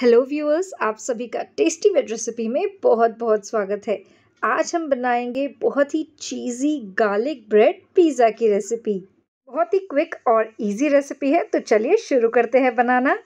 hello viewers आप सभी का टेस्टी वेज रेसिपी में बहुत बहुत स्वागत है आज हम बनाएंगे बहुत ही चीज़ी गार्लिक ब्रेड पिज़्ज़ा की रेसिपी बहुत ही क्विक और इजी रेसिपी है तो चलिए शुरू करते हैं बनाना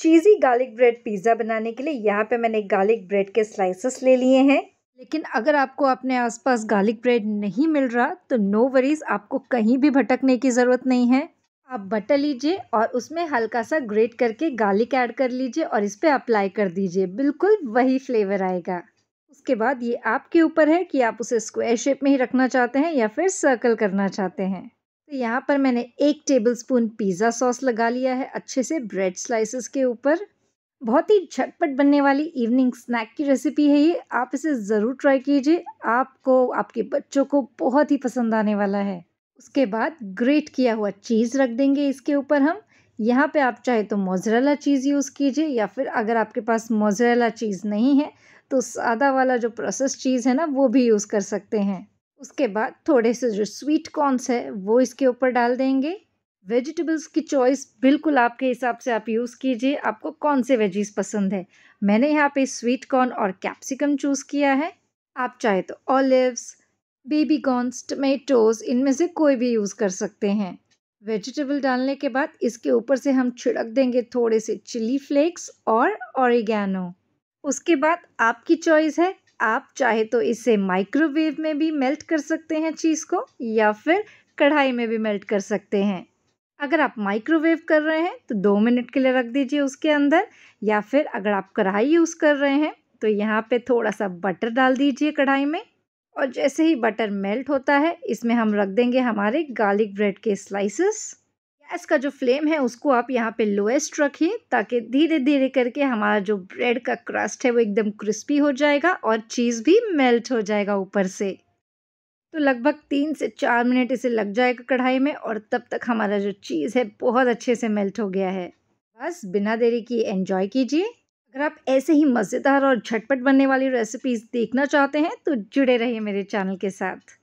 चीज़ी गार्लिक ब्रेड पिज़्ज़ा बनाने के लिए यहाँ पे मैंने गार्लिक ब्रेड के स्लाइसेस ले लिए हैं लेकिन अगर आपको अपने आसपास गार्लिक ब्रेड नहीं मिल रहा तो नो वरीज़ आपको कहीं भी भटकने की ज़रूरत नहीं है आप बटर लीजिए और उसमें हल्का सा ग्रेट करके गार्लिक ऐड कर लीजिए और इस पर अप्लाई कर दीजिए बिल्कुल वही फ्लेवर आएगा उसके बाद ये आपके ऊपर है कि आप उसे स्क्वायर शेप में ही रखना चाहते हैं या फिर सर्कल करना चाहते हैं तो यहाँ पर मैंने एक टेबल स्पून पिज़्ज़ा सॉस लगा लिया है अच्छे से ब्रेड स्लाइसेस के ऊपर बहुत ही झटपट बनने वाली इवनिंग स्नैक की रेसिपी है ये आप इसे ज़रूर ट्राई कीजिए आपको आपके बच्चों को बहुत ही पसंद आने वाला है उसके बाद ग्रेट किया हुआ चीज़ रख देंगे इसके ऊपर हम यहाँ पे आप चाहे तो मोजरेला चीज़ यूज़ कीजिए या फिर अगर आपके पास मोजरेला चीज़ नहीं है तो सादा वाला जो प्रोसेस चीज़ है ना वो भी यूज़ कर सकते हैं उसके बाद थोड़े से जो स्वीट कॉर्नस है वो इसके ऊपर डाल देंगे वेजिटेबल्स की चॉइस बिल्कुल आपके हिसाब से आप यूज़ कीजिए आपको कौन से वेजीज पसंद है मैंने यहाँ पे स्वीट कॉर्न और कैप्सिकम चूज़ किया है आप चाहे तो ऑलिव्स बेबी गॉन्स टमेटोज़ इनमें से कोई भी यूज़ कर सकते हैं वेजिटेबल डालने के बाद इसके ऊपर से हम छिड़क देंगे थोड़े से चिली फ्लेक्स और ऑरिगेनो उसके बाद आपकी चॉइस है आप चाहे तो इसे माइक्रोवेव में भी मेल्ट कर सकते हैं चीज़ को या फिर कढ़ाई में भी मेल्ट कर सकते हैं अगर आप माइक्रोवेव कर रहे हैं तो दो मिनट के लिए रख दीजिए उसके अंदर या फिर अगर आप कढ़ाई यूज़ कर रहे हैं तो यहाँ पे थोड़ा सा बटर डाल दीजिए कढ़ाई में और जैसे ही बटर मेल्ट होता है इसमें हम रख देंगे हमारे गार्लिक ब्रेड के स्लाइसेस गैस का जो फ्लेम है उसको आप यहाँ पे लोएस्ट रखिए ताकि धीरे धीरे करके हमारा जो ब्रेड का क्रस्ट है वो एकदम क्रिस्पी हो जाएगा और चीज़ भी मेल्ट हो जाएगा ऊपर से तो लगभग तीन से चार मिनट इसे लग जाएगा कढ़ाई में और तब तक हमारा जो चीज़ है बहुत अच्छे से मेल्ट हो गया है बस बिना देरी की एंजॉय कीजिए अगर आप ऐसे ही मज़ेदार और झटपट बनने वाली रेसिपीज़ देखना चाहते हैं तो जुड़े रहिए मेरे चैनल के साथ